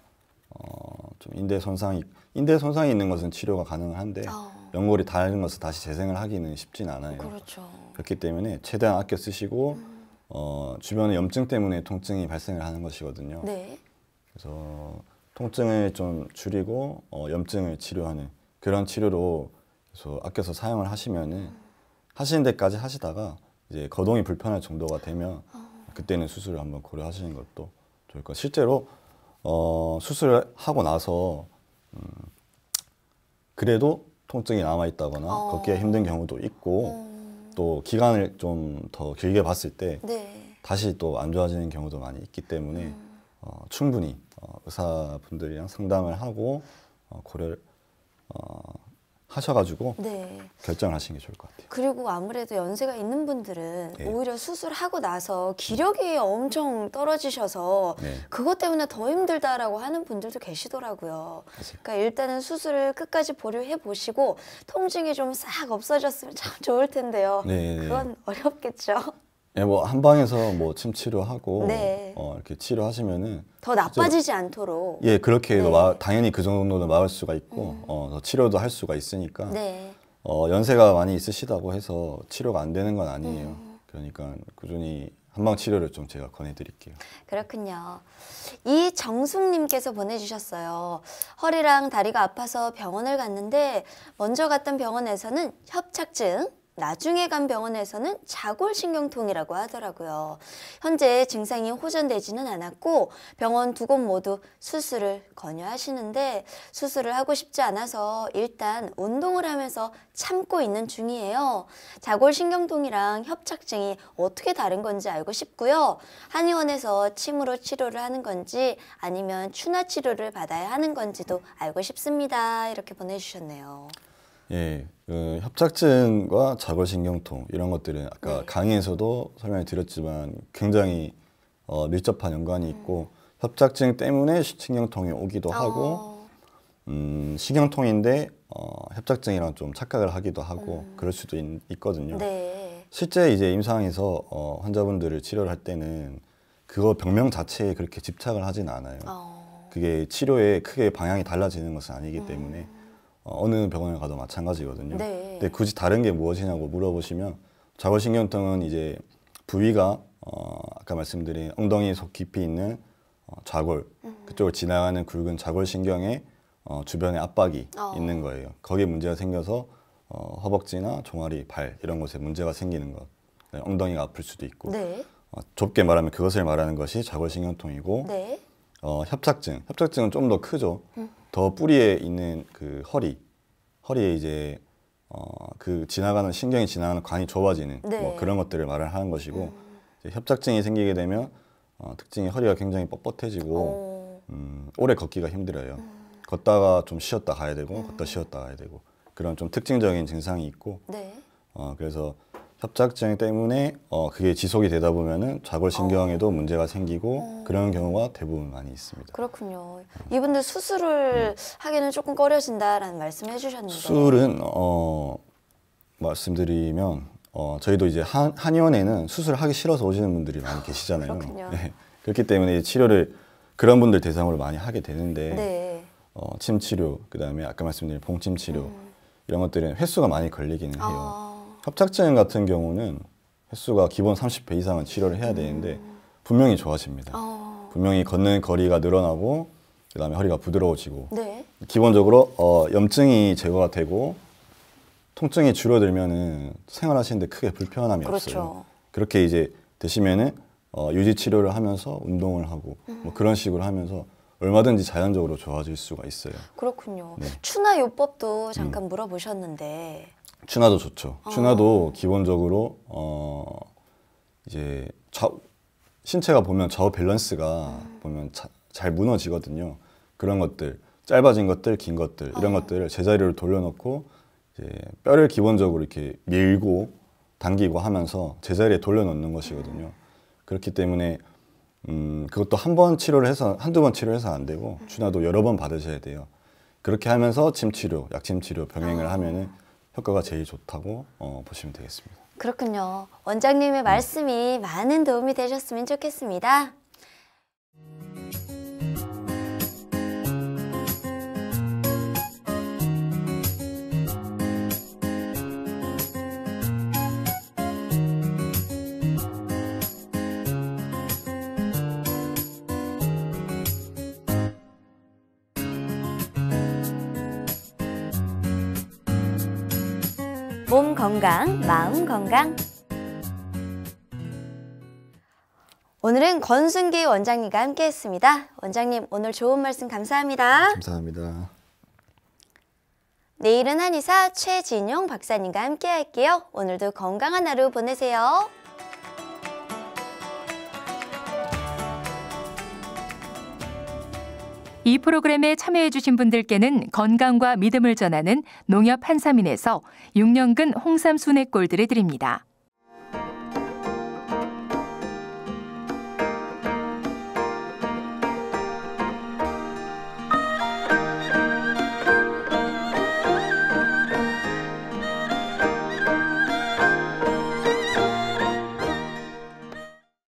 어, 좀 인대 손상이 인대 손상이 있는 것은 치료가 가능한데 어. 연골이 다 있는 것을 다시 재생을 하기는 쉽진 않아요. 그렇죠. 그렇기 때문에 최대한 아껴 쓰시고 음. 어, 주변에 염증 때문에 통증이 발생을 하는 것이거든요. 네. 그래서 통증을 좀 줄이고 어, 염증을 치료하는 그런 치료로 그래서 아껴서 사용을 하시면은 음. 하시는 데까지 하시다가 이제 거동이 불편할 정도가 되면 어. 그때는 수술을 한번 고려하시는 것도 좋을 것. 실제로 어, 수술을 하고 나서 음, 그래도 통증이 남아 있다거나 어. 걷기가 힘든 경우도 있고 음. 또 기간을 좀 더 길게 봤을 때 네. 다시 또 안 좋아지는 경우도 많이 있기 때문에 음. 어, 충분히 어, 의사분들이랑 상담을 하고 어, 고려를 어, 하셔가지고 네. 결정하신게 좋을 것 같아요. 그리고 아무래도 연세가 있는 분들은 네. 오히려 수술하고 나서 기력이 엄청 떨어지셔서 네. 그것 때문에 더 힘들다라고 하는 분들도 계시더라고요. 맞아요. 그러니까 일단은 수술을 끝까지 보류해 보시고 통증이 좀 싹 없어졌으면 참 좋을 텐데요. 네, 네, 네. 그건 어렵겠죠. 예, 뭐 한 방에서 뭐 침 치료하고 네. 어, 이렇게 치료하시면은 더 나빠지지 않도록 예 그렇게 네. 마, 당연히 그 정도는 막을 수가 있고 음. 어, 더 치료도 할 수가 있으니까 네. 어, 연세가 많이 있으시다고 해서 치료가 안 되는 건 아니에요. 음. 그러니까 꾸준히 한방 치료를 좀 제가 권해드릴게요. 그렇군요. 이 정숙님께서 보내주셨어요. 허리랑 다리가 아파서 병원을 갔는데 먼저 갔던 병원에서는 협착증 나중에 간 병원에서는 자골신경통이라고 하더라고요. 현재 증상이 호전되지는 않았고 병원 두 곳 모두 수술을 권유하시는데 수술을 하고 싶지 않아서 일단 운동을 하면서 참고 있는 중이에요. 자골신경통이랑 협착증이 어떻게 다른 건지 알고 싶고요. 한의원에서 침으로 치료를 하는 건지 아니면 추나 치료를 받아야 하는 건지도 알고 싶습니다. 이렇게 보내주셨네요. 예, 그 협착증과 좌골신경통 이런 것들은 아까 네. 강의에서도 설명을 드렸지만 굉장히 어, 밀접한 연관이 있고 음. 협착증 때문에 신경통이 오기도 어. 하고 음, 신경통인데 어, 협착증이랑 좀 착각을 하기도 하고 음. 그럴 수도 있, 거든요 네. 실제 이제 임상에서 어, 환자분들을 치료를 할 때는 그거 병명 자체에 그렇게 집착을 하진 않아요. 어. 그게 치료에 크게 방향이 달라지는 것은 아니기 때문에 음. 어, 어느 병원에 가도 마찬가지거든요. 네. 근데 굳이 다른 게 무엇이냐고 물어보시면 좌골신경통은 이제 부위가 어, 아까 말씀드린 엉덩이 속 깊이 있는 어, 좌골 음. 그쪽을 지나가는 굵은 좌골신경에 어, 주변에 압박이 어. 있는 거예요. 거기에 문제가 생겨서 어, 허벅지나 종아리, 발 이런 곳에 문제가 생기는 것. 네, 엉덩이가 아플 수도 있고 네. 어, 좁게 말하면 그것을 말하는 것이 좌골신경통이고 네. 어, 협착증. 협착증은 좀 더 크죠. 음. 더 뿌리에 있는 그 허리, 허리에 이제 어, 그 지나가는 신경이 지나가는 관이 좁아지는 뭐 네. 뭐 그런 것들을 말을 하는 것이고 음. 협착증이 생기게 되면 어, 특징이 허리가 굉장히 뻣뻣해지고 오. 어. 음, 오래 걷기가 힘들어요. 음. 걷다가 좀 쉬었다 가야 되고 음. 걷다 쉬었다 가야 되고 그런 좀 특징적인 증상이 있고 네. 어, 그래서 협착증 때문에 어, 그게 지속이 되다 보면은 좌골신경에도 어. 문제가 생기고 어. 그런 경우가 대부분 많이 있습니다. 그렇군요. 음. 이분들 수술을 음. 하기는 조금 꺼려진다라는 말씀 해주셨는데 수술은 어, 말씀드리면 어, 저희도 이제 한, 한의원에는 수술을 하기 싫어서 오시는 분들이 많이 아, 계시잖아요. 그렇군요. 네. 그렇기 때문에 치료를 그런 분들 대상으로 많이 하게 되는데 네. 어, 침 치료, 그다음에 아까 말씀드린 봉침 치료 음. 이런 것들은 횟수가 많이 걸리기는 아. 해요. 아. 협착증 같은 경우는 횟수가 기본 30회 이상은 치료를 해야 되는데 분명히 좋아집니다. 어. 분명히 걷는 거리가 늘어나고 그다음에 허리가 부드러워지고 네. 기본적으로 어, 염증이 제거가 되고 통증이 줄어들면은 생활하시는데 크게 불편함이 그렇죠. 없어요. 그렇게 이제 되시면 어, 유지 치료를 하면서 운동을 하고 뭐 음. 뭐 그런 식으로 하면서 얼마든지 자연적으로 좋아질 수가 있어요. 그렇군요. 네. 추나 요법도 잠깐 음. 물어보셨는데 추나도 좋죠. 어. 추나도 기본적으로 어 이제 좌, 신체가 보면 좌우 밸런스가 음. 보면 자, 잘 무너지거든요. 그런 것들 짧아진 것들, 긴 것들 이런 어. 것들을 제자리로 돌려놓고 이제 뼈를 기본적으로 이렇게 밀고 당기고 하면서 제자리에 돌려놓는 것이거든요. 음. 그렇기 때문에 음, 그것도 한 번 치료를 해서 한두 번 치료해서 안 되고 추나도 음. 여러 번 받으셔야 돼요. 그렇게 하면서 침 치료, 약침 치료 병행을 어. 하면은 효과가 제일 좋다고 어, 보시면 되겠습니다. 그렇군요. 원장님의 말씀이 많은 도움이 되셨으면 좋겠습니다. 건강, 마음 건강. 오늘은 권순기 원장님과 함께했습니다. 원장님 오늘 좋은 말씀 감사합니다. 감사합니다. 내일은 한의사 최진용 박사님과 함께할게요. 오늘도 건강한 하루 보내세요. 이 프로그램에 참여해주신 분들께는 건강과 믿음을 전하는 농협 한삼인에서 6년근 홍삼 순의골드를 드립니다.